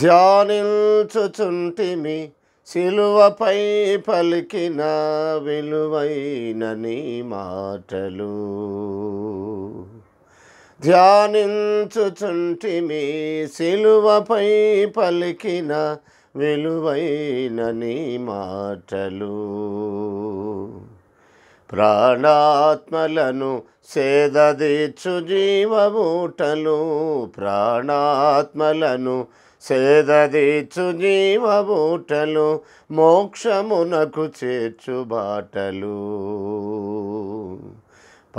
ధ్యానించుచుంటిమి సిలువపై పలికిన విలువైన నీ మాటలు ధ్యానించుచుంటిమి సిలువపై పలికిన విలువైన నీ మాటలు ప్రాణాత్మలను సేదదీచు జీవమూటలు ప్రాణాత్మలను సేదదీచు జీవమూటలు మోక్షమునకు చేర్చుబాటలు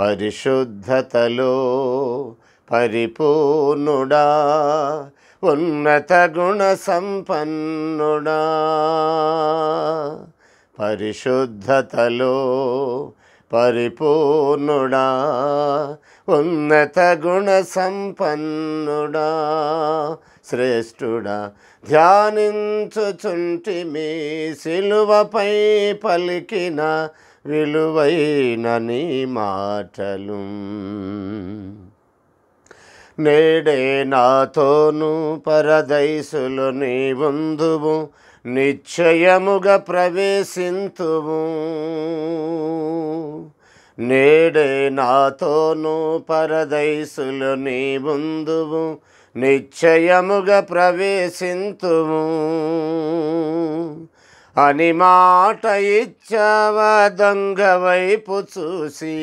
పరిశుద్ధతలో పరిపూర్ణుడా ఉన్నత గుణ సంపన్నుడా పరిశుద్ధతలో పరిపూర్ణుడా ఉన్నత గుణ సంపన్నుడా శ్రేష్ఠుడా మీ సిలువపై పలికిన విలువైన నీ మాటలు నేడే నాతోను పరదైసులు బంధువు నిశ్చయముగా ప్రవేశింతువు నేడే నాతోను పరదైసులు బంధువు నిశ్చయముగా ప్రవేశింతువు అని మాట ఇచ్చవ దొంగ వైపు చూసి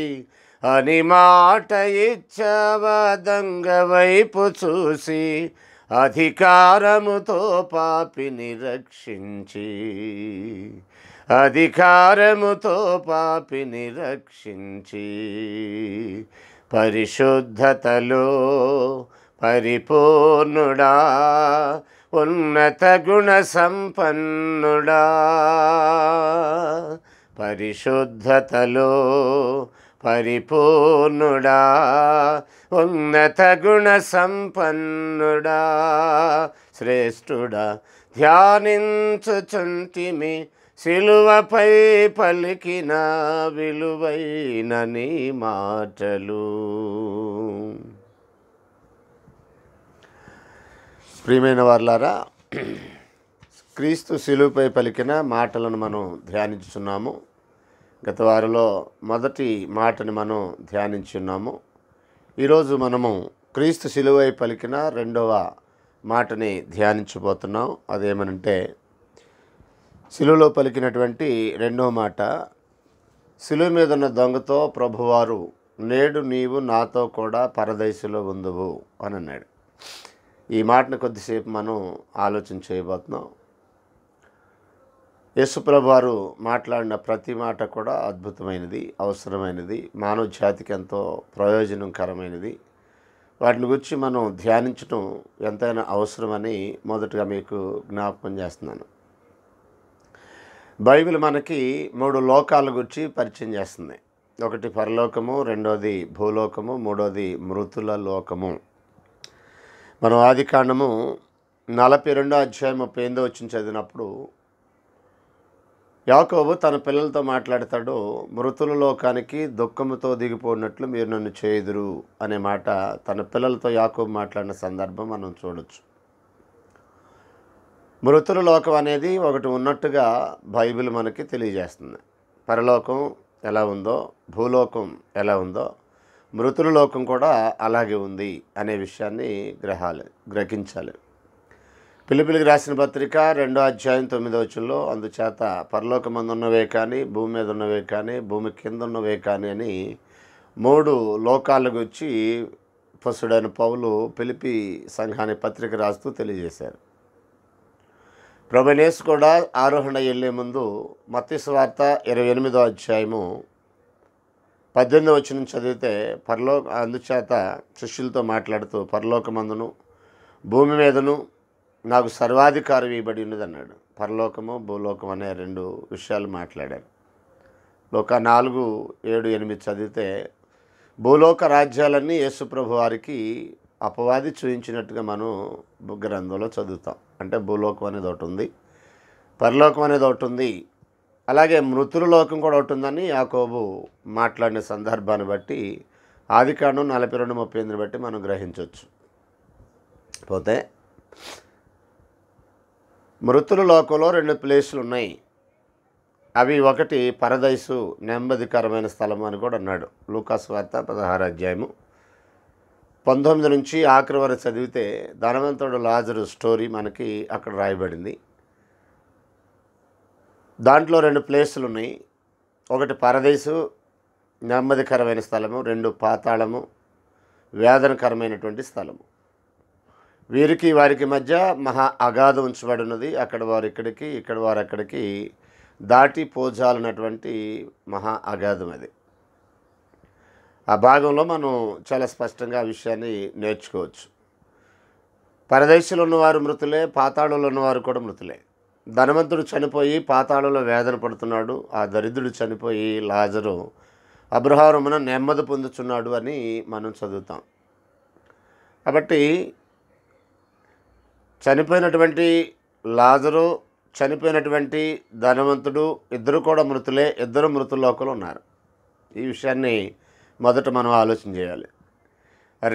అని మాట ఇచ్చవదంగవైపు చూసి అధికారముతో పాపిని రక్షించి అధికారముతో పాపిని రక్షించి పరిశుద్ధతలో పరిపూర్ణుడా ఉన్నత గుణ సంపన్నుడా పరిశుద్ధతలో పరిపూర్ణుడా ఉన్నత గుణ సంపన్నుడా శ్రేష్ఠుడా ధ్యానించుచుంటిమి సిలువపై పలికిన విలువైన నీ మాటలు ప్రియమైన వార్లారా క్రీస్తు శిలువుపై పలికిన మాటలను మనం ధ్యానించుతున్నాము గత వారిలో మొదటి మాటని మనం ధ్యానించున్నాము ఈరోజు మనము క్రీస్తు సిలువై పలికిన రెండవ మాటని ధ్యానించబోతున్నాం అదేమనంటే సిలువలో పలికినటువంటి రెండవ మాట సిలువ మీద ఉన్న దొంగతో ప్రభువారు నేడు నీవు నాతో కూడా పరదైసులో ఉందువు అని అన్నాడు ఈ మాటను కొద్దిసేపు మనం ఆలోచన చేయబోతున్నాం యేసుప్రభు వారు మాట్లాడిన ప్రతి మాట కూడా అద్భుతమైనది అవసరమైనది మానవ జాతికి ఎంతో ప్రయోజనకరమైనది వాటిని గురించి మనం ధ్యానించడం ఎంతైనా అవసరమని మొదటగా మీకు జ్ఞాపకం చేస్తున్నాను బైబిల్ మనకి మూడు లోకాల గురించి పరిచయం చేస్తుంది ఒకటి పరలోకము రెండోది భూలోకము మూడోది మృతుల లోకము మనం ఆది కాండము నలభై రెండో అధ్యాయం ముప్పై ఎనిమిదో వచ్చిన చదివినప్పుడు యాకోబు తన పిల్లలతో మాట్లాడతాడు మృతుల లోకానికి దుఃఖముతో దిగిపోయినట్లు మీరు నన్ను చేయుదురు అనే మాట తన పిల్లలతో యాకోబు మాట్లాడిన సందర్భం మనం చూడొచ్చు మృతుల లోకం అనేది ఒకటి ఉన్నట్టుగా బైబిల్ మనకి తెలియజేస్తుంది పరలోకం ఎలా ఉందో భూలోకం ఎలా ఉందో మృతుల లోకం కూడా అలాగే ఉంది అనే విషయాన్ని గ్రహాలి గ్రహించాలి పిలిపిలికి రాసిన పత్రిక రెండో అధ్యాయం తొమ్మిదవ వచ్చుల్లో అందుచేత పరలోకమందున్నవే కానీ భూమి మీద ఉన్నవే కానీ భూమి కింద ఉన్నవే కానీ అని మూడు లోకాల గురించి పసుడైన పౌలు పిలిపి సంఘాన్ని పత్రిక రాస్తూ తెలియజేశారు ప్రభనేష్ కూడా ఆరోహణ వెళ్ళే ముందు మత్స్వార్త ఇరవై ఎనిమిదో అధ్యాయము పద్దెనిమిది నుంచి చదివితే పరలోక అందుచేత శిష్యులతో మాట్లాడుతూ పరలోకమందును భూమి మీదను నాకు సర్వాధికారం ఇవ్వబడి అన్నాడు పరలోకము భూలోకం అనే రెండు విషయాలు మాట్లాడారు లోక నాలుగు ఏడు ఎనిమిది చదివితే భూలోక రాజ్యాలన్నీ యేసుప్రభు వారికి అపవాది చూయించినట్టుగా మనం గ్రంథంలో చదువుతాం అంటే భూలోకం అనేది ఒకటి ఉంది పరలోకం అనేది ఒకటి ఉంది అలాగే మృతుల లోకం కూడా ఉంటుందని యాకోబు మాట్లాడిన సందర్భాన్ని బట్టి ఆదికాండం నలభై రెండు ముప్పై ఎనిమిదిని బట్టి మనం గ్రహించవచ్చు పోతే మృతుల లోకంలో రెండు ప్లేసులు ఉన్నాయి అవి ఒకటి పరదైసు నెమ్మదికరమైన స్థలం అని కూడా అన్నాడు లూకాస్ వార్త పదహారు అధ్యాయము పంతొమ్మిది నుంచి ఆఖరి వరకు చదివితే ధనవంతుడు లాజరు స్టోరీ మనకి అక్కడ రాయబడింది దాంట్లో రెండు ప్లేసులు ఉన్నాయి ఒకటి పరదేశు నెమ్మదికరమైన స్థలము రెండు పాతాళము వేదనకరమైనటువంటి స్థలము వీరికి వారికి మధ్య మహా అగాధం ఉంచబడినది అక్కడ వారు ఇక్కడికి ఇక్కడ వారు అక్కడికి దాటి పోజాలన్నటువంటి మహా అగాధం అది ఆ భాగంలో మనం చాలా స్పష్టంగా ఆ విషయాన్ని నేర్చుకోవచ్చు పరదేశంలో ఉన్నవారు మృతులే పాతాళంలో ఉన్నవారు కూడా మృతులే ధనవంతుడు చనిపోయి పాతాళంలో వేదన పడుతున్నాడు ఆ దరిద్రుడు చనిపోయి లాజరు అబ్రహారమున నెమ్మది పొందుతున్నాడు అని మనం చదువుతాం కాబట్టి చనిపోయినటువంటి లాజరు చనిపోయినటువంటి ధనవంతుడు ఇద్దరు కూడా మృతులే ఇద్దరు మృతులోకలు ఉన్నారు ఈ విషయాన్ని మొదట మనం ఆలోచన చేయాలి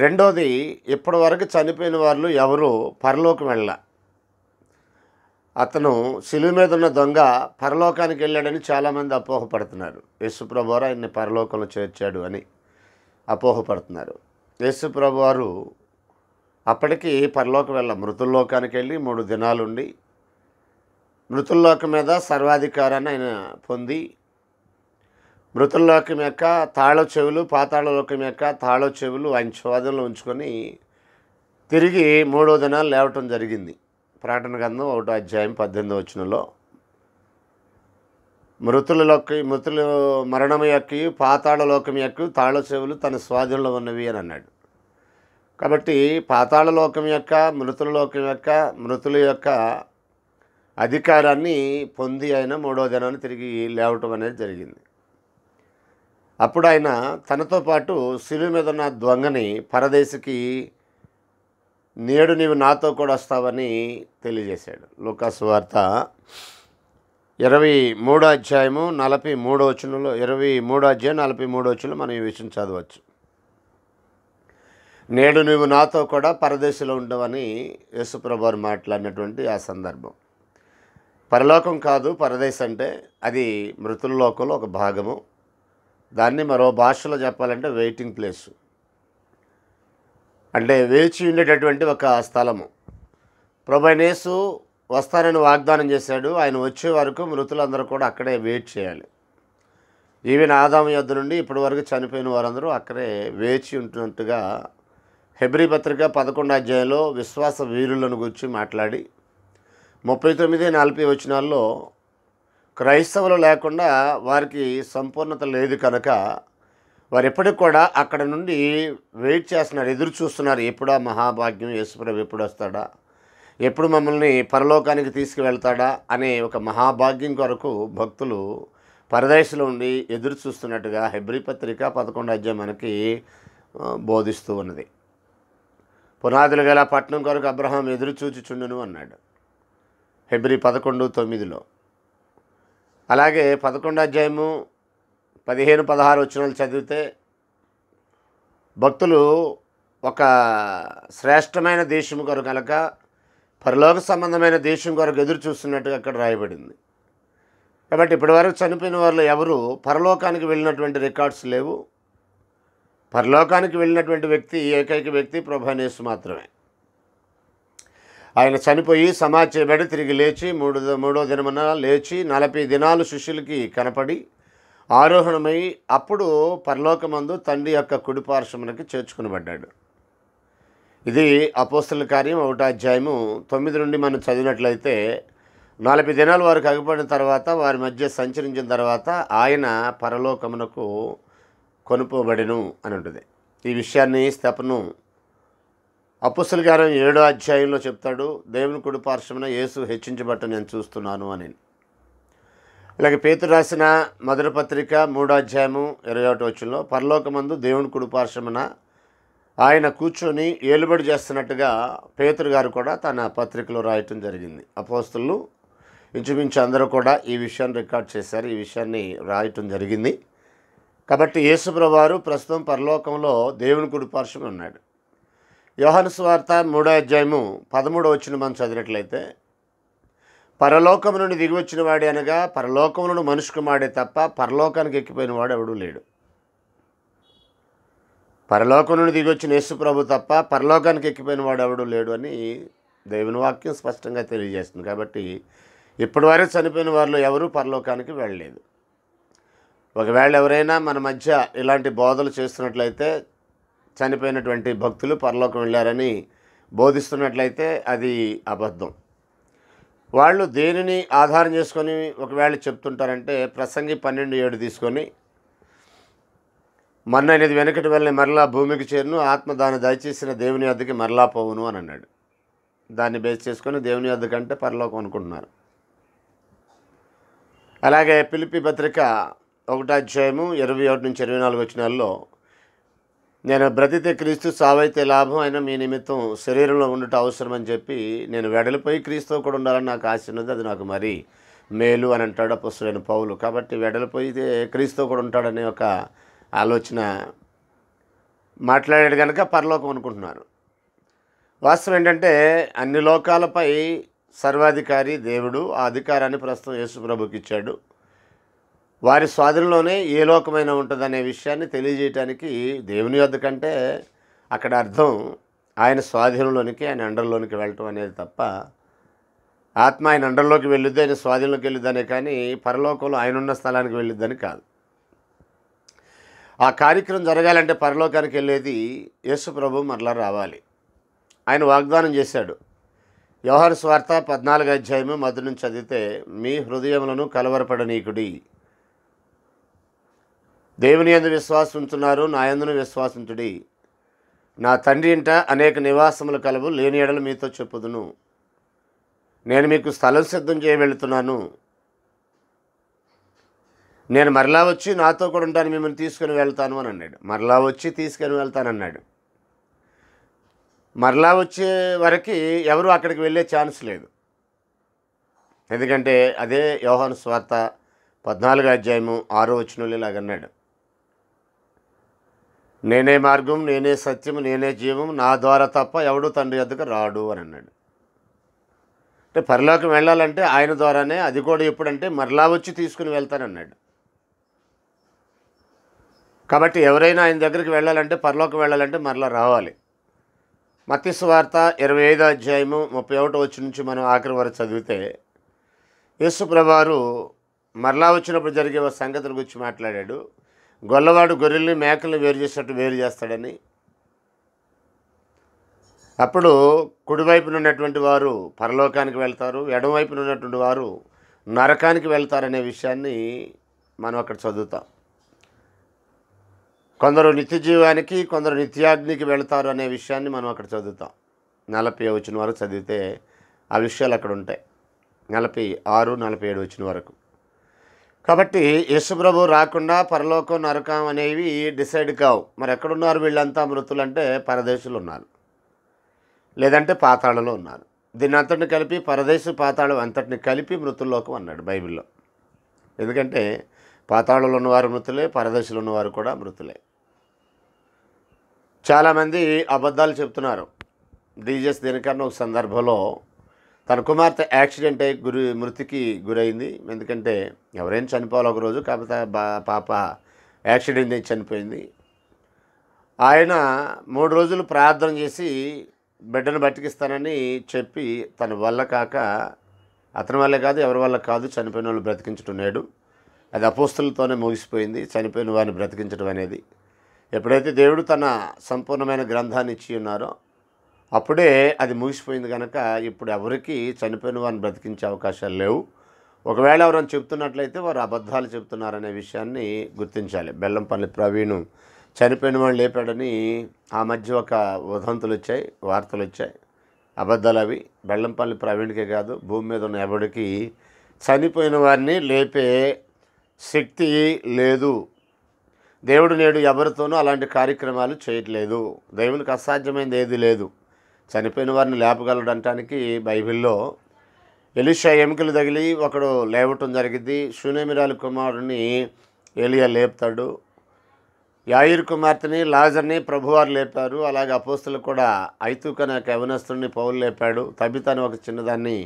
రెండోది ఇప్పటివరకు చనిపోయిన వాళ్ళు ఎవరు పరలోకి వెళ్ళ అతను సిలువు మీద ఉన్న దొంగ పరలోకానికి వెళ్ళాడని చాలామంది అపోహపడుతున్నారు యేసుప్రభు వారు ఆయన్ని పరలోకంలో చేర్చాడు అని అపోహపడుతున్నారు యేసుప్రభు వారు అప్పటికి పరలోకం వెళ్ళ మృతుల్లోకానికి వెళ్ళి మూడు దినాలుండి మృతుల్లోకం మీద సర్వాధికారాన్ని ఆయన పొంది మృతుల్లోకం యొక్క తాళ చెవులు పాతాళలోకం యొక్క తాళ చెవులు ఆయన చోదంలో ఉంచుకొని తిరిగి మూడో దినాలు లేవటం జరిగింది ప్రకటన గ్రంథం ఒకటో అధ్యాయం పద్దెనిమిది వచ్చినలో మృతులలోకి మృతులు మరణం యొక్క పాతాళలోకం యొక్క తాళ చెవులు తన స్వాధీనంలో ఉన్నవి అని అన్నాడు కాబట్టి పాతాళలోకం యొక్క మృతుల లోకం యొక్క మృతుల యొక్క అధికారాన్ని పొంది ఆయన మూడో దినాన్ని తిరిగి లేవటం అనేది జరిగింది అప్పుడు ఆయన తనతో పాటు సిలువు మీద ఉన్న దొంగని పరదేశికి నేడు నీవు నాతో కూడా వస్తావని తెలియజేశాడు లోకాస్ వార్త ఇరవై మూడో అధ్యాయము నలభై మూడో వచనంలో ఇరవై మూడో అధ్యాయం నలభై మూడో వచనంలో మనం ఈ విషయం చదవచ్చు నేడు నువ్వు నాతో కూడా పరదేశంలో ఉండవని యేసుప్రభు మాట్లాడినటువంటి ఆ సందర్భం పరలోకం కాదు పరదేశం అంటే అది మృతుల లోకంలో ఒక భాగము దాన్ని మరో భాషలో చెప్పాలంటే వెయిటింగ్ ప్లేసు అంటే వేచి ఉండేటటువంటి ఒక స్థలము ప్రభనేసు వస్తానని వాగ్దానం చేశాడు ఆయన వచ్చే వరకు మృతులందరూ కూడా అక్కడే వెయిట్ చేయాలి ఈవెన్ ఆదాము యొద్ద నుండి ఇప్పటి వరకు చనిపోయిన వారందరూ అక్కడే వేచి ఉంటున్నట్టుగా హెబ్రి పత్రిక పదకొండు అధ్యాయంలో విశ్వాస వీరులను గురించి మాట్లాడి ముప్పై తొమ్మిది నలభై వచనాల్లో క్రైస్తవులు లేకుండా వారికి సంపూర్ణత లేదు కనుక వారు ఎప్పటికి కూడా అక్కడ నుండి వెయిట్ చేస్తున్నారు ఎదురు చూస్తున్నారు ఎప్పుడా మహాభాగ్యం యేసుప్రభు ఎప్పుడు వస్తాడా ఎప్పుడు మమ్మల్ని పరలోకానికి తీసుకువెళ్తాడా అనే ఒక మహాభాగ్యం కొరకు భక్తులు పరదేశంలో ఉండి ఎదురు చూస్తున్నట్టుగా హెబ్రి పత్రిక పదకొండు అధ్యాయం మనకి బోధిస్తూ ఉన్నది పునాదులు గల పట్నం కొరకు అబ్రహాం ఎదురుచూచుచుండును అన్నాడు ఫిబ్రి పదకొండు తొమ్మిదిలో అలాగే పదకొండు అధ్యాయము పదిహేను పదహారు వచ్చినాలు చదివితే భక్తులు ఒక శ్రేష్టమైన దేశం కొరకు కనుక పరలోక సంబంధమైన దేశం కొరకు ఎదురు చూస్తున్నట్టుగా అక్కడ రాయబడింది కాబట్టి ఇప్పటివరకు చనిపోయిన వాళ్ళు ఎవరు పరలోకానికి వెళ్ళినటువంటి రికార్డ్స్ లేవు పరలోకానికి వెళ్ళినటువంటి వ్యక్తి ఏకైక వ్యక్తి ప్రభానేసు మాత్రమే ఆయన చనిపోయి సమాధి తిరిగి లేచి మూడు మూడో దినమున లేచి నలభై దినాలు శిష్యులకి కనపడి ఆరోహణమై అప్పుడు పరలోకమందు తండ్రి యొక్క కుడిపార్శ్వమునకి చేర్చుకునిబడ్డాడు ఇది అపోస్తుల కార్యం ఒకటాధ్యాయము తొమ్మిది నుండి మనం చదివినట్లయితే నలభై దినాలు వారికి అగపడిన తర్వాత వారి మధ్య సంచరించిన తర్వాత ఆయన పరలోకమునకు కొనుక్కోబడెను అని ఉంటుంది ఈ విషయాన్ని స్తపను అప్పుసలు గారు ఏడో అధ్యాయంలో చెప్తాడు దేవుని కుడి పార్శ్వమున యేసు హెచ్చించబట్ట నేను చూస్తున్నాను అని అలాగే పేతురు రాసిన మొదటి పత్రిక మూడో అధ్యాయము ఇరవై ఒకటి వచ్చులో పరలోకమందు దేవుని కుడి పార్శ్వమున ఆయన కూర్చొని ఏలుబడి చేస్తున్నట్టుగా పేతురు గారు కూడా తన పత్రికలో రాయటం జరిగింది అపోస్తులు ఇంచుమించు అందరూ కూడా ఈ విషయాన్ని రికార్డ్ చేశారు ఈ విషయాన్ని రాయటం జరిగింది కాబట్టి యేసుప్రవారు ప్రస్తుతం పరలోకంలో దేవుని కుడి పార్శ్వం ఉన్నాడు యోహన్ స్వార్త మూడో అధ్యాయము పదమూడో వచ్చిన మనం చదివినట్లయితే పరలోకము నుండి దిగి వచ్చిన వాడే అనగా పరలోకం నుండి మనిషి కుమాడే తప్ప పరలోకానికి ఎక్కిపోయిన వాడు ఎవడూ లేడు పరలోకం నుండి దిగి వచ్చిన యేసుప్రభు తప్ప పరలోకానికి ఎక్కిపోయిన వాడు ఎవడూ లేడు అని దేవుని వాక్యం స్పష్టంగా తెలియజేస్తుంది కాబట్టి ఇప్పటివరకు చనిపోయిన వారిలో ఎవరూ పరలోకానికి వెళ్ళలేదు ఒకవేళ ఎవరైనా మన మధ్య ఇలాంటి బోధలు చేస్తున్నట్లయితే చనిపోయినటువంటి భక్తులు పరలోకం వెళ్ళారని బోధిస్తున్నట్లయితే అది అబద్ధం వాళ్ళు దేనిని ఆధారం చేసుకొని ఒకవేళ చెప్తుంటారంటే ప్రసంగి పన్నెండు ఏడు తీసుకొని మన్న అనేది వెనకటి వెళ్ళి మరలా భూమికి చేరును ఆత్మదాన దయచేసిన దేవుని అద్దకి మరలా పోవును అని అన్నాడు దాన్ని బేస్ చేసుకొని దేవుని అద్దు కంటే పరలోకం అనుకుంటున్నారు అలాగే పిలిపి పత్రిక ఒకటో అధ్యాయము ఇరవై ఒకటి నుంచి ఇరవై నాలుగు వచ్చినాల్లో నేను బ్రతితే క్రీస్తు సావైతే లాభం అయినా మీ నిమిత్తం శరీరంలో ఉండటం అవసరం అని చెప్పి నేను వెడలిపోయి క్రీస్తు కూడా ఉండాలని నాకు ఆశ ఉన్నది అది నాకు మరీ మేలు అని అంటాడు అపస్తులైన పౌలు కాబట్టి వెడలిపోయితే క్రీస్తు కూడా ఉంటాడనే ఒక ఆలోచన మాట్లాడాడు కనుక పరలోకం అనుకుంటున్నారు వాస్తవం ఏంటంటే అన్ని లోకాలపై సర్వాధికారి దేవుడు ఆ అధికారాన్ని ప్రస్తుతం యేసుప్రభుకి ఇచ్చాడు వారి స్వాధీనంలోనే ఏ లోకమైన ఉంటుందనే విషయాన్ని తెలియజేయటానికి దేవుని వద్ద కంటే అక్కడ అర్థం ఆయన స్వాధీనంలోనికి ఆయన అండర్లోనికి వెళ్ళటం అనేది తప్ప ఆత్మ ఆయన అండర్లోకి వెళ్ళిద్ది ఆయన స్వాధీనంలోకి వెళ్ళిద్దనే కానీ పరలోకంలో ఆయన ఉన్న స్థలానికి వెళ్ళిద్దని కాదు ఆ కార్యక్రమం జరగాలంటే పరలోకానికి వెళ్ళేది యేసు ప్రభు మరలా రావాలి ఆయన వాగ్దానం చేశాడు వ్యవహార స్వార్థ పద్నాలుగు అధ్యాయము మధు నుంచి చదివితే మీ హృదయములను కలవరపడనీకుడి దేవుని ఎందు విశ్వాసంతున్నారు నా ఎందును విశ్వాసంతుడి నా తండ్రి ఇంట అనేక నివాసములు కలవు లేని ఎడలు మీతో చెప్పుదును నేను మీకు స్థలం సిద్ధం చేయవెళ్తున్నాను నేను మరలా వచ్చి నాతో కూడా ఉంటాను మిమ్మల్ని తీసుకొని వెళ్తాను అని అన్నాడు మరలా వచ్చి తీసుకుని వెళ్తానన్నాడు మరలా వచ్చే వరకు ఎవరు అక్కడికి వెళ్ళే ఛాన్స్ లేదు ఎందుకంటే అదే యోహన్ స్వార్త పద్నాలుగు అధ్యాయము ఆరో వచ్చిన అన్నాడు నేనే మార్గం నేనే సత్యం నేనే జీవం నా ద్వారా తప్ప ఎవడు తండ్రి వద్దకు రాడు అని అన్నాడు అంటే పరలోకం వెళ్ళాలంటే ఆయన ద్వారానే అది కూడా ఎప్పుడంటే మరలా వచ్చి తీసుకుని వెళ్తానన్నాడు కాబట్టి ఎవరైనా ఆయన దగ్గరికి వెళ్ళాలంటే పరలోకం వెళ్ళాలంటే మరలా రావాలి వార్త ఇరవై ఐదో అధ్యాయము ముప్పై ఒకటో వచ్చి నుంచి మనం ఆఖరి వరకు చదివితే యేసుప్రభారు మరలా వచ్చినప్పుడు జరిగే సంగతుల గురించి మాట్లాడాడు గొల్లవాడు గొర్రెల్ని మేకల్ని వేరు చేసినట్టు వేరు చేస్తాడని అప్పుడు కుడివైపున ఉన్నటువంటి వారు పరలోకానికి వెళ్తారు ఎడమవైపున ఉన్నటువంటి వారు నరకానికి వెళ్తారనే విషయాన్ని మనం అక్కడ చదువుతాం కొందరు నిత్య జీవానికి కొందరు నిత్యాగ్నికి వెళతారు అనే విషయాన్ని మనం అక్కడ చదువుతాం నలభై వచ్చిన వరకు చదివితే ఆ విషయాలు అక్కడ ఉంటాయి నలభై ఆరు నలభై ఏడు వచ్చిన వరకు కాబట్టి యశుప్రభు రాకుండా పరలోకం నరకం అనేవి డిసైడ్ కావు మరి ఎక్కడున్నారు వీళ్ళంతా మృతులు అంటే పరదేశులు ఉన్నారు లేదంటే పాతాళలో ఉన్నారు దీన్ని అంతటిని కలిపి పరదేశు పాతాళం అంతటిని కలిపి మృతుల్లోకం అన్నాడు బైబిల్లో ఎందుకంటే పాతాళలు ఉన్నవారు మృతులే పరదేశులు ఉన్నవారు కూడా మృతులే చాలామంది అబద్ధాలు చెప్తున్నారు డీజెస్ దీనికన్నా ఒక సందర్భంలో తన కుమార్తె యాక్సిడెంట్ అయ్యి గురి మృతికి గురైంది ఎందుకంటే ఎవరైనా చనిపోవాలి ఒకరోజు కాకపోతే బా పాప యాక్సిడెంట్ అయ్యి చనిపోయింది ఆయన మూడు రోజులు ప్రార్థన చేసి బిడ్డను బతికిస్తానని చెప్పి తన వల్ల కాక అతని వల్లే కాదు ఎవరి వల్ల కాదు చనిపోయిన వాళ్ళు బ్రతికించడం నేడు అది అపోస్తులతోనే ముగిసిపోయింది చనిపోయిన వారిని బ్రతికించడం అనేది ఎప్పుడైతే దేవుడు తన సంపూర్ణమైన గ్రంథాన్ని ఇచ్చి ఉన్నారో అప్పుడే అది ముగిసిపోయింది కనుక ఇప్పుడు ఎవరికి చనిపోయిన వారిని బ్రతికించే అవకాశాలు లేవు ఒకవేళ ఎవరైనా చెప్తున్నట్లయితే వారు అబద్ధాలు చెప్తున్నారనే విషయాన్ని గుర్తించాలి బెల్లంపల్లి ప్రవీణ్ చనిపోయిన వాళ్ళు లేపాడని ఆ మధ్య ఒక ఉదంతులు వచ్చాయి వార్తలు వచ్చాయి అబద్ధాలు అవి బెల్లంపల్లి ప్రవీణ్కే కాదు భూమి మీద ఉన్న ఎవరికి చనిపోయిన వారిని లేపే శక్తి లేదు దేవుడు నేడు ఎవరితోనూ అలాంటి కార్యక్రమాలు చేయట్లేదు దేవునికి అసాధ్యమైనది ఏది లేదు చనిపోయిన వారిని లేపగలడటానికి బైబిల్లో ఎలిషా ఎముకలు తగిలి ఒకడు లేవటం జరిగింది షూనేమిరాల కుమారుని ఏలియా లేపుతాడు యాయుర్ కుమార్తెని లాజర్ని ప్రభువారు లేపారు అలాగే అపోస్తులు కూడా ఐతూ కన యవనస్తుని పౌలు లేపాడు తబితాను ఒక చిన్నదాన్ని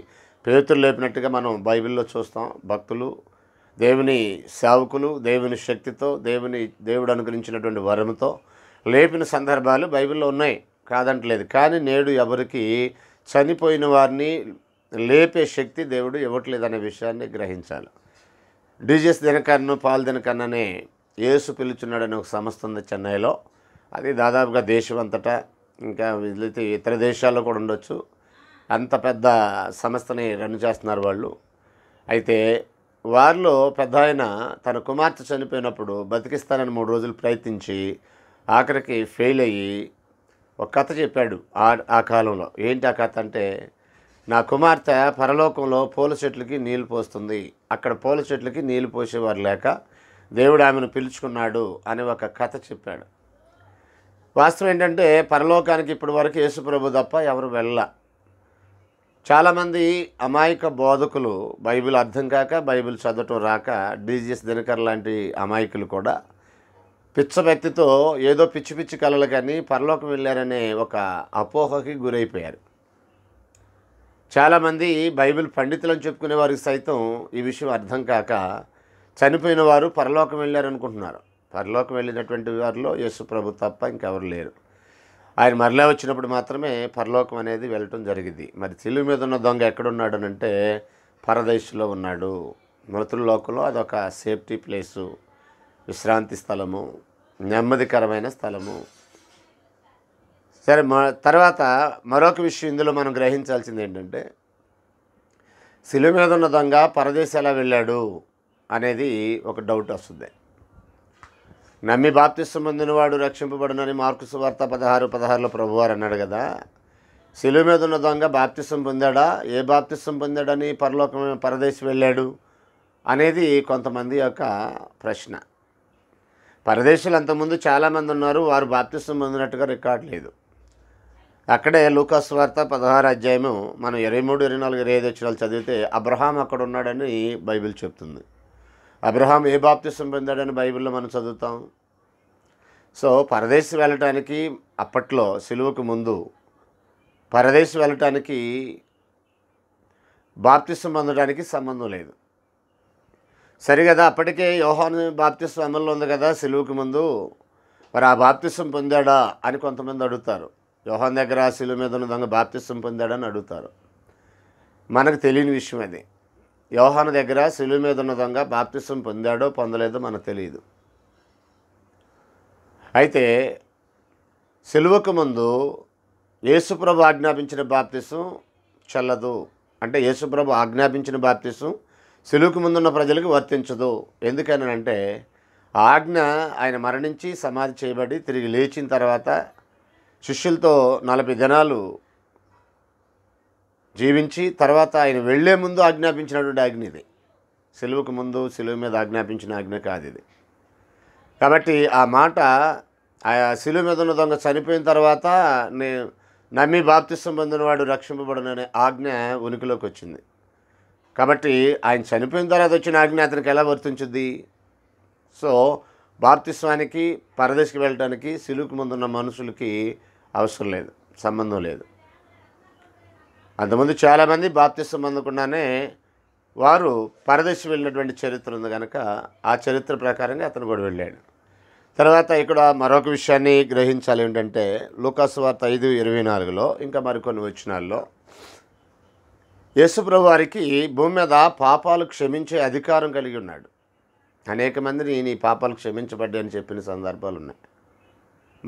పేతులు లేపినట్టుగా మనం బైబిల్లో చూస్తాం భక్తులు దేవుని సేవకులు దేవుని శక్తితో దేవుని దేవుడు అనుగ్రహించినటువంటి వరముతో లేపిన సందర్భాలు బైబిల్లో ఉన్నాయి కాదంటలేదు కానీ నేడు ఎవరికి చనిపోయిన వారిని లేపే శక్తి దేవుడు ఇవ్వట్లేదనే విషయాన్ని గ్రహించాలి డీజెస్ దినకన్ను పాల్ దినకన్ననే ఏసు పిలుచున్నాడని ఒక సంస్థ ఉంది చెన్నైలో అది దాదాపుగా దేశం అంతటా ఇంకా ఇతర దేశాల్లో కూడా ఉండొచ్చు అంత పెద్ద సంస్థని రన్ చేస్తున్నారు వాళ్ళు అయితే వారిలో పెద్ద ఆయన తన కుమార్తె చనిపోయినప్పుడు బతికిస్తానని మూడు రోజులు ప్రయత్నించి ఆఖరికి ఫెయిల్ అయ్యి ఒక కథ చెప్పాడు ఆ ఆ కాలంలో ఏంటి ఆ కథ అంటే నా కుమార్తె పరలోకంలో పూల చెట్లకి నీళ్లు పోస్తుంది అక్కడ పూల చెట్లకి నీళ్లు పోసేవారు లేక దేవుడు ఆమెను పిలుచుకున్నాడు అని ఒక కథ చెప్పాడు వాస్తవం ఏంటంటే పరలోకానికి ఇప్పటి వరకు యేసుప్రభు తప్ప ఎవరు వెళ్ళ చాలామంది అమాయక బోధకులు బైబిల్ అర్థం కాక బైబిల్ చదవటం రాక డీజీఎస్ దినకర్ లాంటి అమాయకులు కూడా వ్యక్తితో ఏదో పిచ్చి పిచ్చి కళలు కానీ పరలోకం వెళ్ళారనే ఒక అపోహకి గురైపోయారు చాలామంది బైబిల్ పండితులను చెప్పుకునే వారికి సైతం ఈ విషయం అర్థం కాక చనిపోయిన వారు పరలోకం వెళ్ళారనుకుంటున్నారు పరలోకం వెళ్ళినటువంటి వారిలో యేసు ప్రభు తప్ప ఇంకెవరు లేరు ఆయన మరలా వచ్చినప్పుడు మాత్రమే పరలోకం అనేది వెళ్ళటం జరిగింది మరి తెలుగు మీద ఉన్న దొంగ ఎక్కడున్నాడు అంటే పరదేశంలో ఉన్నాడు మృతుల లోకంలో అదొక సేఫ్టీ ప్లేసు విశ్రాంతి స్థలము నెమ్మదికరమైన స్థలము సరే తర్వాత మరొక విషయం ఇందులో మనం గ్రహించాల్సింది ఏంటంటే శిలువ మీద ఉన్న దొంగ పరదేశం ఎలా వెళ్ళాడు అనేది ఒక డౌట్ వస్తుంది నమ్మి పొందిన వాడు రక్షింపబడునని మార్కు సువార్త పదహారు పదహారులో ప్రభువారు అన్నాడు కదా శిలువ మీద ఉన్న దొంగ బాప్తిస్తం పొందాడా ఏ బాప్తిస్తం పొందాడని పరలోకమైన పరదేశం వెళ్ళాడు అనేది కొంతమంది యొక్క ప్రశ్న పరదేశులు అంతకుముందు చాలామంది ఉన్నారు వారు బాప్తిస్తం పొందినట్టుగా రికార్డు లేదు అక్కడే లూకాస్ వార్త పదహారు అధ్యాయము మనం ఇరవై మూడు ఇరవై నాలుగు ఇరవై ఐదు వచ్చినాలు చదివితే అబ్రహాం అక్కడ ఉన్నాడని బైబిల్ చెప్తుంది అబ్రహాం ఏ బాప్తిస్తం పొందాడని బైబిల్లో మనం చదువుతాం సో పరదేశం వెళ్ళటానికి అప్పట్లో సిలువకు ముందు పరదేశం వెళ్ళటానికి బాప్తిస్తం పొందడానికి సంబంధం లేదు సరిగదా అప్పటికే యోహాను బాప్తిస్వం అమల్లో ఉంది కదా సెలువుకి ముందు మరి ఆ బాప్తిస్వం పొందాడా అని కొంతమంది అడుగుతారు యోహాన్ దగ్గర ఆ సెలువు మీద ఉన్న దొంగ బాప్తిస్వం పొందాడని అడుగుతారు మనకు తెలియని విషయం అది యోహాను దగ్గర సిలువు మీద ఉన్న దొంగ బాప్తిస్వం పొందాడో పొందలేదో మనకు తెలియదు అయితే సెలువుకు ముందు యేసుప్రభు ఆజ్ఞాపించిన బాప్తిసం చల్లదు అంటే యేసుప్రభు ఆజ్ఞాపించిన బాప్తిసం సెలువుకు ముందున్న ప్రజలకు వర్తించదు ఎందుకనంటే ఆజ్ఞ ఆయన మరణించి సమాధి చేయబడి తిరిగి లేచిన తర్వాత శిష్యులతో నలభై దినాలు జీవించి తర్వాత ఆయన వెళ్లే ముందు ఆజ్ఞాపించినటువంటి ఆజ్ఞ ఇది సెలువుకు ముందు సెలువు మీద ఆజ్ఞాపించిన ఆజ్ఞ కాదు ఇది కాబట్టి ఆ మాట ఆ సెలువు మీద ఉన్న దొంగ చనిపోయిన తర్వాత నే నమ్మి బాప్తిస్వం పొందినవాడు రక్షింపబడననే ఆజ్ఞ ఉనికిలోకి వచ్చింది కాబట్టి ఆయన చనిపోయిన తర్వాత వచ్చిన ఆజ్ఞ అతనికి ఎలా వర్తించుద్ది సో బాప్తిస్వానికి పరదేశికి వెళ్ళటానికి సిలుకు ముందున్న మనుషులకి అవసరం లేదు సంబంధం లేదు అంతకుముందు చాలామంది బాప్తిస్వం అందుకుండానే వారు పరదేశి వెళ్ళినటువంటి చరిత్ర ఉంది కనుక ఆ చరిత్ర ప్రకారంగా అతను కూడా వెళ్ళాడు తర్వాత ఇక్కడ మరొక విషయాన్ని గ్రహించాలి ఏంటంటే లూకాసు వార్త ఐదు ఇరవై నాలుగులో ఇంకా మరికొన్ని వచ్చినాల్లో యేసుప్రభు వారికి భూమి మీద పాపాలు క్షమించే అధికారం కలిగి ఉన్నాడు అనేక మందిని ఈయన ఈ పాపాలు క్షమించబడ్డాయని అని చెప్పిన సందర్భాలు ఉన్నాయి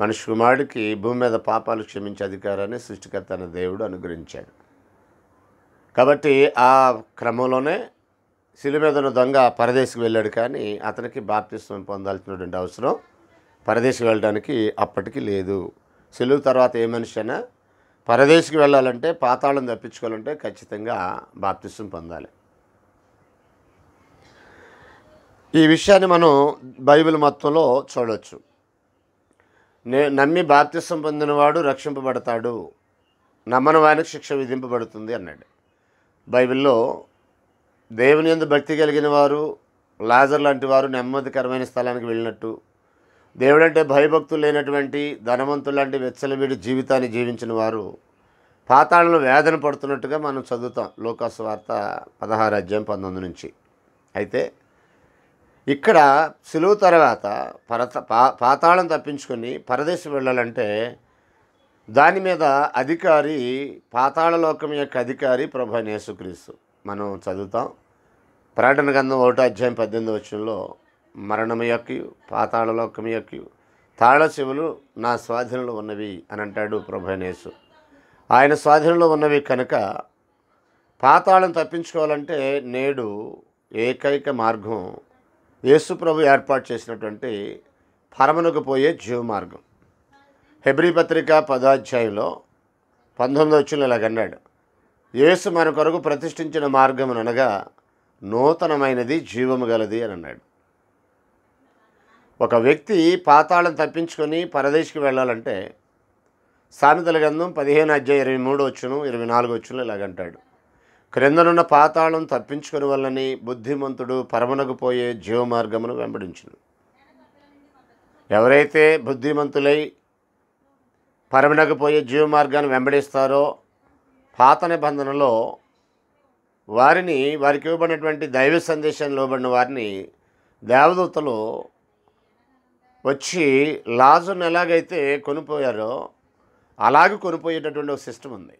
మనిషి కుమారుడికి భూమి మీద పాపాలు క్షమించే అధికారాన్ని సృష్టికర్త అనే దేవుడు అనుగ్రహించాడు కాబట్టి ఆ క్రమంలోనే శిలి మీద ఉన్న దొంగ పరదేశకు వెళ్ళాడు కానీ అతనికి బాప్తిస్వం పొందాల్సినటువంటి అవసరం పరదేశం వెళ్ళడానికి అప్పటికి లేదు సెలువు తర్వాత ఏ మనిషి అయినా పరదేశికి వెళ్ళాలంటే పాతాళం తప్పించుకోవాలంటే ఖచ్చితంగా బాప్తిసం పొందాలి ఈ విషయాన్ని మనం బైబిల్ మొత్తంలో చూడవచ్చు నే నమ్మి బాప్తిసం పొందినవాడు రక్షింపబడతాడు నమ్మని వారికి శిక్ష విధింపబడుతుంది అన్నాడు బైబిల్లో దేవుని ఎందు భక్తి కలిగిన వారు లాజర్ లాంటి వారు నెమ్మదికరమైన స్థలానికి వెళ్ళినట్టు దేవుడంటే భయభక్తులు లేనటువంటి ధనవంతులు లాంటి వీడి జీవితాన్ని జీవించిన వారు పాతాళంలో వేదన పడుతున్నట్టుగా మనం చదువుతాం లోకాసు వార్త పదహారు అధ్యాయం పంతొమ్మిది నుంచి అయితే ఇక్కడ సులువు తర్వాత పరత పా పాతాళం తప్పించుకొని పరదేశం వెళ్ళాలంటే దాని మీద అధికారి పాతాళలోకం యొక్క అధికారి ప్రభా నేసుక్రీస్తు మనం చదువుతాం ప్రకటన గంధం ఒకటో అధ్యాయం పద్దెనిమిది వచ్చినలో మరణమయక్యు తాళ తాళశివులు నా స్వాధీనంలో ఉన్నవి అని అంటాడు ప్రభునేసు ఆయన స్వాధీనంలో ఉన్నవి కనుక పాతాళం తప్పించుకోవాలంటే నేడు ఏకైక మార్గం యేసు ప్రభు ఏర్పాటు చేసినటువంటి పరమనకు పోయే జీవ మార్గం హెబ్రి పత్రిక పదాధ్యాయంలో పంతొమ్మిది వచ్చిన ఇలాగన్నాడు యేసు మన కొరకు ప్రతిష్ఠించిన మార్గం అనగా నూతనమైనది జీవము గలది అని అన్నాడు ఒక వ్యక్తి పాతాళం తప్పించుకొని పరదేశికి వెళ్ళాలంటే సామెతల గ్రంథం పదిహేను అధ్యాయ ఇరవై మూడు వచ్చును ఇరవై నాలుగు వచ్చును ఇలాగంటాడు క్రిందనున్న పాతాళం తప్పించుకుని వల్లని బుద్ధిమంతుడు పరమనకు పోయే జీవమార్గమును వెంబడించును ఎవరైతే బుద్ధిమంతులై పరమనకు పోయే జీవమార్గాన్ని వెంబడిస్తారో పాత నిబంధనలో వారిని వారికి ఇవ్వబడినటువంటి దైవ సందేశాన్ని లోబడిన వారిని దేవదూతలు వచ్చి లాజును ఎలాగైతే కొనిపోయారో అలాగే కొనిపోయేటటువంటి ఒక సిస్టమ్ ఉంది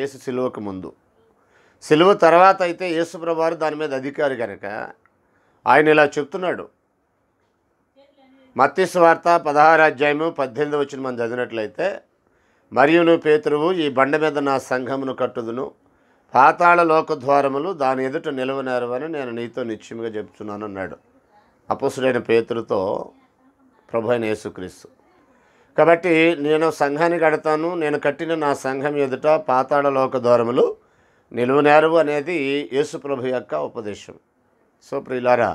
యేసు సిలువకు ముందు సిలువ తర్వాత అయితే యేసుప్రభారు దాని మీద అధికారి కనుక ఆయన ఇలా చెప్తున్నాడు మత్స్వార్త పదహారు అధ్యాయము పద్దెనిమిది వచ్చిన మనం చదివినట్లయితే మరియును పేతురువు ఈ బండ మీద నా సంఘమును కట్టుదును పాతాళ లోక ద్వారములు దాని ఎదుట నిలవనేరవని నేను నీతో నిశ్చయముగా చెప్తున్నాను అన్నాడు అపసుడైన పేతురుతో ప్రభు అయిన యేసుక్రీస్తు కాబట్టి నేను సంఘాన్ని కడతాను నేను కట్టిన నా సంఘం ఎదుట పాతాళ లోక దూరములు నిలువనేరవు అనేది యేసు ప్రభు యొక్క ఉపదేశం సో ప్రియులారా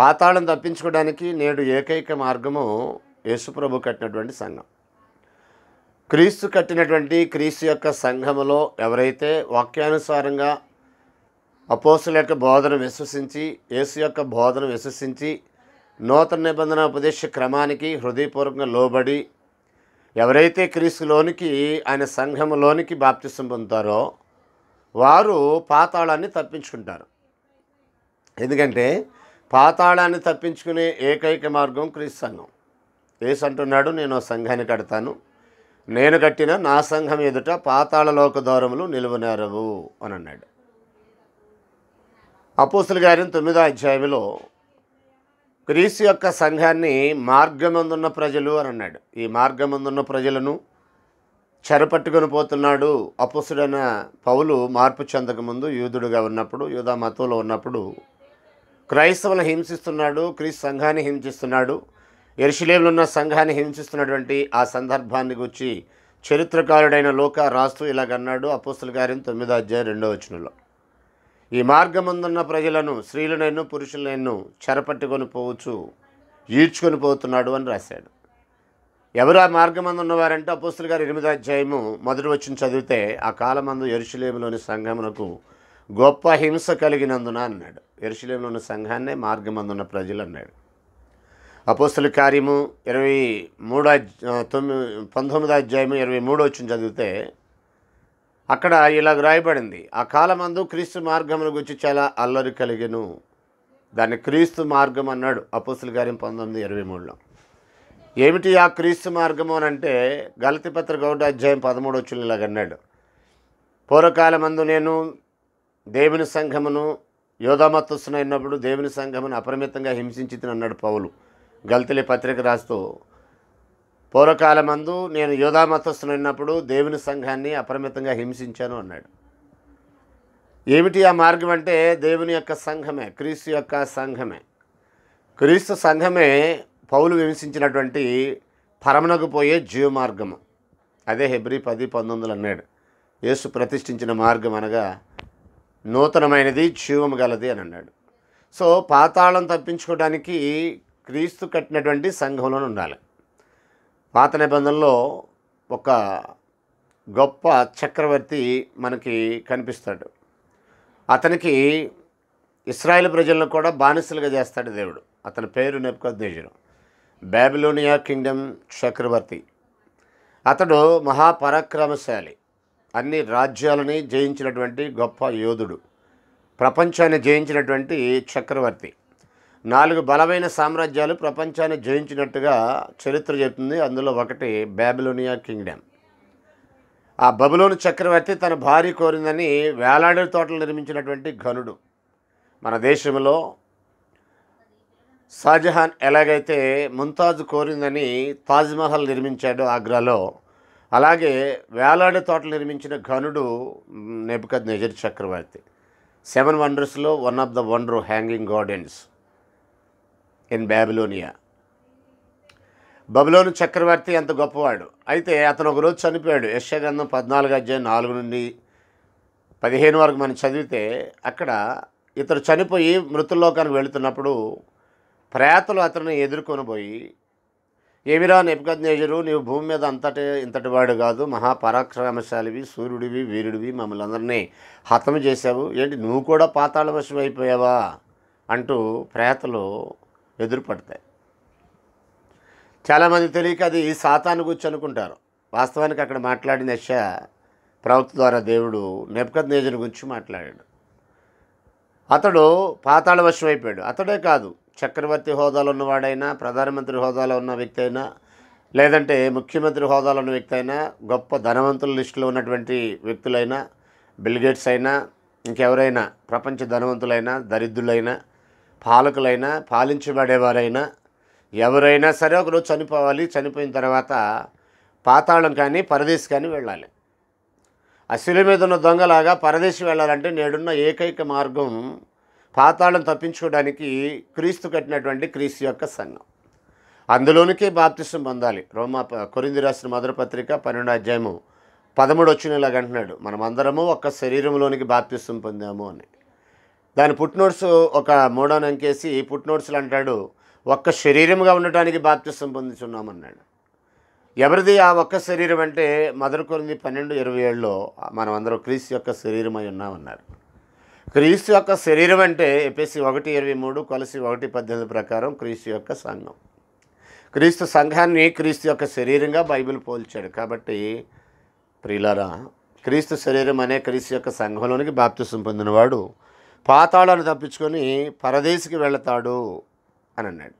పాతాళం తప్పించుకోవడానికి నేడు ఏకైక మార్గము ప్రభు కట్టినటువంటి సంఘం క్రీస్తు కట్టినటువంటి క్రీస్తు యొక్క సంఘములో ఎవరైతే వాక్యానుసారంగా అపోసుల యొక్క బోధన విశ్వసించి యేసు యొక్క బోధన విశ్వసించి నూతన నిబంధన ఉపదేశ క్రమానికి హృదయపూర్వకంగా లోబడి ఎవరైతే క్రీస్తులోనికి ఆయన సంఘంలోనికి బాప్తిసం పొందుతారో వారు పాతాళాన్ని తప్పించుకుంటారు ఎందుకంటే పాతాళాన్ని తప్పించుకునే ఏకైక మార్గం క్రీస్తు సంఘం ఏసు అంటున్నాడు నేను సంఘాన్ని కడతాను నేను కట్టిన నా సంఘం ఎదుట పాతాళ లోక దూరములు నిలువనేరవు అని అన్నాడు అపోసులు గారిని తొమ్మిదో అధ్యాయంలో గ్రీస్ యొక్క సంఘాన్ని మార్గమందున్న ప్రజలు అని అన్నాడు ఈ మార్గమందున్న ప్రజలను చెరపట్టుకొని పోతున్నాడు అపుసుడైన పౌలు మార్పు చెందకముందు యూదుడుగా ఉన్నప్పుడు యూధా మతంలో ఉన్నప్పుడు క్రైస్తవులను హింసిస్తున్నాడు క్రీస్తు సంఘాన్ని హింసిస్తున్నాడు ఎరుషులేములు ఉన్న సంఘాన్ని హింసిస్తున్నటువంటి ఆ సందర్భాన్ని గురించి చరిత్రకారుడైన లోక రాస్తూ ఇలాగన్నాడు అపుస్తుల గారిని తొమ్మిదో అధ్యాయం రెండో వచనంలో ఈ మార్గమందున్న ప్రజలను స్త్రీలనైను పురుషులనైను చెరపట్టుకొని పోవచ్చు ఈడ్చుకొని పోతున్నాడు అని రాశాడు ఎవరు ఆ ఉన్నవారంటే అపోస్తులు గారు ఎనిమిది అధ్యాయము మొదటి వచ్చిన చదివితే ఆ కాలమందు ఎరుశలేములోని సంఘమునకు గొప్ప హింస కలిగినందున అన్నాడు ఎరుశలేములోని సంఘాన్నే మార్గమందున్న ప్రజలు అన్నాడు అపోస్తుల కార్యము ఇరవై మూడో తొమ్మిది పంతొమ్మిదో అధ్యాయము ఇరవై మూడో వచ్చిన చదివితే అక్కడ ఇలా వ్రాయబడింది ఆ కాలమందు క్రీస్తు మార్గమును గురించి చాలా అల్లరి కలిగిను దాన్ని క్రీస్తు మార్గం అన్నాడు అపోసులు గారి పంతొమ్మిది ఇరవై మూడులో ఏమిటి ఆ క్రీస్తు మార్గము అని అంటే గలతిపత్ర గౌడ అధ్యాయం పదమూడు వచ్చులు ఇలాగన్నాడు పూర్వకాలమందు నేను దేవుని సంఘమును యోధామత్తుస్తున్న అయినప్పుడు దేవుని సంఘమును అపరిమితంగా హింసించి అన్నాడు పౌలు గల్తలే పత్రిక రాస్తూ పూర్వకాలమందు నేను యోధా అయినప్పుడు దేవుని సంఘాన్ని అపరిమితంగా హింసించాను అన్నాడు ఏమిటి ఆ మార్గం అంటే దేవుని యొక్క సంఘమే క్రీస్తు యొక్క సంఘమే క్రీస్తు సంఘమే పౌలు హింసించినటువంటి పరమనకు పోయే జీవ మార్గము అదే హెబ్రి పది పంతొమ్మిది అన్నాడు యేసు ప్రతిష్ఠించిన మార్గం అనగా నూతనమైనది జీవం గలది అని అన్నాడు సో పాతాళం తప్పించుకోవడానికి క్రీస్తు కట్టినటువంటి సంఘంలో ఉండాలి పాత నిబంధనలో ఒక గొప్ప చక్రవర్తి మనకి కనిపిస్తాడు అతనికి ఇస్రాయేల్ ప్రజలను కూడా బానిసలుగా చేస్తాడు దేవుడు అతని పేరు నెప్పుకొద్దేశం బ్యాబిలోనియా కింగ్డమ్ చక్రవర్తి అతడు మహాపరాక్రమశాలి అన్ని రాజ్యాలని జయించినటువంటి గొప్ప యోధుడు ప్రపంచాన్ని జయించినటువంటి చక్రవర్తి నాలుగు బలమైన సామ్రాజ్యాలు ప్రపంచాన్ని జయించినట్టుగా చరిత్ర చెబుతుంది అందులో ఒకటి బ్యాబిలోనియా కింగ్డమ్ ఆ బబులోని చక్రవర్తి తన భార్య కోరిందని వేలాడే తోటలు నిర్మించినటువంటి ఘనుడు మన దేశంలో షాజహాన్ ఎలాగైతే ముంతాజ్ కోరిందని తాజ్మహల్ నిర్మించాడు ఆగ్రాలో అలాగే వేలాడి తోటలు నిర్మించిన ఘనుడు నెబద్ నెజర్ చక్రవర్తి సెవెన్ వండర్స్లో one of the wonder hanging gardens in Babylonia బబులోను చక్రవర్తి ఎంత గొప్పవాడు అయితే అతను ఒకరోజు చనిపోయాడు యశగంధం పద్నాలుగు అధ్యాయం నాలుగు నుండి పదిహేను వరకు మనం చదివితే అక్కడ ఇతడు చనిపోయి మృతుల్లోకానికి వెళుతున్నప్పుడు ప్రయాతలు అతను ఎదుర్కొని పోయి ఏమిరా నెపకజ్ఞేజరు నీవు భూమి మీద అంతటి ఇంతటి వాడు కాదు మహాపరాక్రమశాలివి సూర్యుడివి వీరుడివి మమ్మల్ని అందరినీ హతము చేశావు ఏంటి నువ్వు కూడా పాతాళవశం అయిపోయావా అంటూ ప్రయాతలు ఎదురుపడతాయి చాలామంది తెలియక అది సాతాను గురించి అనుకుంటారు వాస్తవానికి అక్కడ మాట్లాడిన యశ ప్రవక్త ద్వారా దేవుడు నెప్కద్ నేజుని గురించి మాట్లాడాడు అతడు పాతాళ వశమైపోయాడు అతడే కాదు చక్రవర్తి హోదాలో ఉన్నవాడైనా ప్రధానమంత్రి హోదాలో ఉన్న వ్యక్తి అయినా లేదంటే ముఖ్యమంత్రి హోదాలో ఉన్న వ్యక్తి అయినా గొప్ప ధనవంతుల లిస్టులో ఉన్నటువంటి వ్యక్తులైనా బిల్గేట్స్ అయినా ఇంకెవరైనా ప్రపంచ ధనవంతులైనా దరిద్రులైనా పాలకులైనా పాలించబడేవారైనా ఎవరైనా సరే ఒకరోజు చనిపోవాలి చనిపోయిన తర్వాత పాతాళం కానీ పరదేశ్ కానీ వెళ్ళాలి అశిల మీద ఉన్న దొంగలాగా పరదేశం వెళ్ళాలంటే నేడున్న ఏకైక మార్గం పాతాళం తప్పించుకోవడానికి క్రీస్తు కట్టినటువంటి క్రీస్తు యొక్క సంఘం అందులోనికే బాప్తిష్టం పొందాలి రోమా కొరింది రాసిన మొదటి పత్రిక పన్నెండు అధ్యాయము పదమూడు వచ్చిన ఇలాగంటున్నాడు మనమందరము ఒక్క శరీరంలోనికి బాప్తిష్టం పొందాము అని దాని పుట్నోట్స్ ఒక మూడో నంకేసి పుట్నోట్స్లు అంటాడు ఒక్క శరీరంగా ఉండటానికి బాప్తిసం పొందుచున్నామన్నాడు ఎవరిది ఆ ఒక్క శరీరం అంటే మదర్ కొరింది పన్నెండు ఇరవై ఏళ్ళలో మనం అందరూ క్రీస్తు యొక్క శరీరం అయి ఉన్నామన్నారు క్రీస్తు యొక్క శరీరం అంటే ఎపిసి ఒకటి ఇరవై మూడు కొలసి ఒకటి పద్దెనిమిది ప్రకారం క్రీస్తు యొక్క సంఘం క్రీస్తు సంఘాన్ని క్రీస్తు యొక్క శరీరంగా బైబిల్ పోల్చాడు కాబట్టి ప్రియులరా క్రీస్తు శరీరం అనే క్రీస్తు యొక్క సంఘంలోనికి బాప్తిసం పొందినవాడు పాతాళాన్ని తప్పించుకొని పరదేశికి వెళతాడు అని అన్నాడు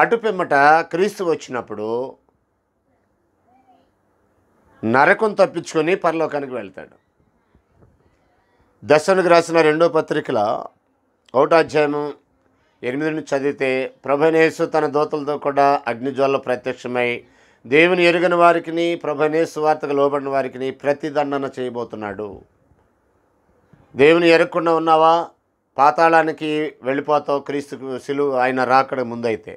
అటు పిమ్మట క్రీస్తు వచ్చినప్పుడు నరకం తప్పించుకొని పరలోకానికి వెళ్తాడు దశనుకు రాసిన రెండో పత్రికల ఒకటో ఎనిమిది నుంచి చదివితే ప్రభనేసు తన దోతలతో కూడా అగ్నిజ్వాల ప్రత్యక్షమై దేవుని ఎరుగని వారికి ప్రభనేసు వార్తకు లోబడిన వారికి ప్రతిదండన చేయబోతున్నాడు దేవుని ఎరగకుండా ఉన్నావా పాతాళానికి వెళ్ళిపోతావు క్రీస్తు సిలువు ఆయన రాకడ ముందైతే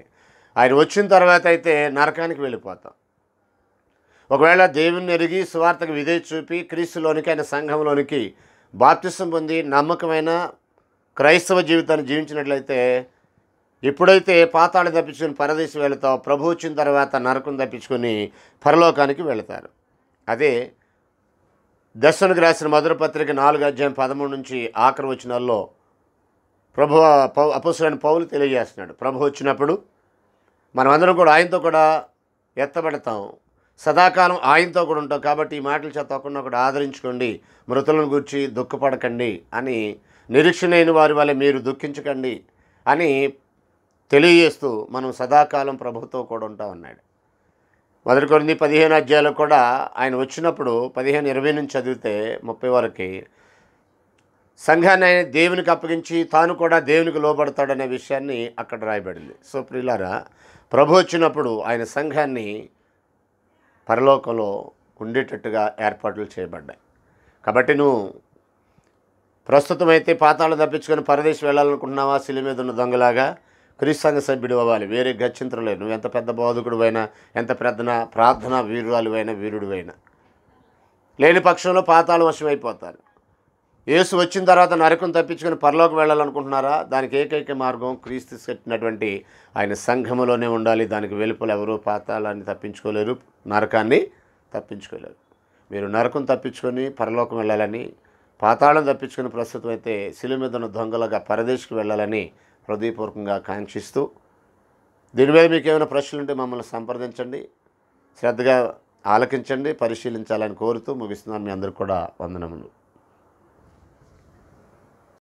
ఆయన వచ్చిన తర్వాత అయితే నరకానికి వెళ్ళిపోతాం ఒకవేళ దేవుని ఎరిగి స్వార్థకు విధే చూపి క్రీస్తులోనికి ఆయన సంఘంలోనికి బాప్తిసం పొంది నమ్మకమైన క్రైస్తవ జీవితాన్ని జీవించినట్లయితే ఎప్పుడైతే పాతాళ తప్పించుకుని పరదేశం వెళతావు ప్రభు వచ్చిన తర్వాత నరకం తప్పించుకొని పరలోకానికి వెళతారు అదే దర్శనకు రాసిన మధుర పత్రిక నాలుగు అధ్యాయం పదమూడు నుంచి ఆఖరి వచనాల్లో ప్రభు అపుసరైన పౌలు తెలియజేస్తున్నాడు ప్రభు వచ్చినప్పుడు మనమందరం కూడా ఆయనతో కూడా ఎత్తబడతాం సదాకాలం ఆయనతో కూడా ఉంటాం కాబట్టి ఈ మాటలు చెప్పకుండా కూడా ఆదరించుకోండి మృతులను గురించి దుఃఖపడకండి అని నిరీక్షణైన వారి వల్ల మీరు దుఃఖించకండి అని తెలియజేస్తూ మనం సదాకాలం ప్రభుతో కూడా ఉంటామన్నాడు మొదటి కొన్ని పదిహేను అధ్యాయులకు కూడా ఆయన వచ్చినప్పుడు పదిహేను ఇరవై నుంచి చదివితే ముప్పై వరకు సంఘాన్ని ఆయన దేవునికి అప్పగించి తాను కూడా దేవునికి లోబడతాడనే విషయాన్ని అక్కడ రాయబడింది సో ప్రియులారా ప్రభు వచ్చినప్పుడు ఆయన సంఘాన్ని పరలోకంలో ఉండేటట్టుగా ఏర్పాట్లు చేయబడ్డాయి కాబట్టి నువ్వు ప్రస్తుతం అయితే పాతాలు తప్పించుకొని పరదేశం వెళ్ళాలనుకుంటున్నావా సిలి మీద ఉన్న దొంగలాగా క్రీస్తంగ సభ్యుడు అవ్వాలి వేరే గచ్చింతలే నువ్వు ఎంత పెద్ద అయినా ఎంత పెద్ద ప్రార్థన వీరుడు అయినా లేని పక్షంలో పాతాలు వశమైపోతారు యేసు వచ్చిన తర్వాత నరకం తప్పించుకుని పరలోకి వెళ్ళాలనుకుంటున్నారా దానికి ఏకైక మార్గం క్రీస్తు కట్టినటువంటి ఆయన సంఘములోనే ఉండాలి దానికి వెలుపల ఎవరు పాతాళాన్ని తప్పించుకోలేరు నరకాన్ని తప్పించుకోలేరు మీరు నరకం తప్పించుకొని పరలోకం వెళ్ళాలని పాతాళం తప్పించుకుని ప్రస్తుతం అయితే శిలు మీద ఉన్న దొంగలుగా పరదేశ్కి వెళ్ళాలని హృదయపూర్వకంగా కాంక్షిస్తూ దీనిపై మీకు ఏమైనా ప్రశ్నలు ఉంటే మమ్మల్ని సంప్రదించండి శ్రద్ధగా ఆలకించండి పరిశీలించాలని కోరుతూ ముగిస్తున్నాను మీ అందరికీ కూడా వందనములు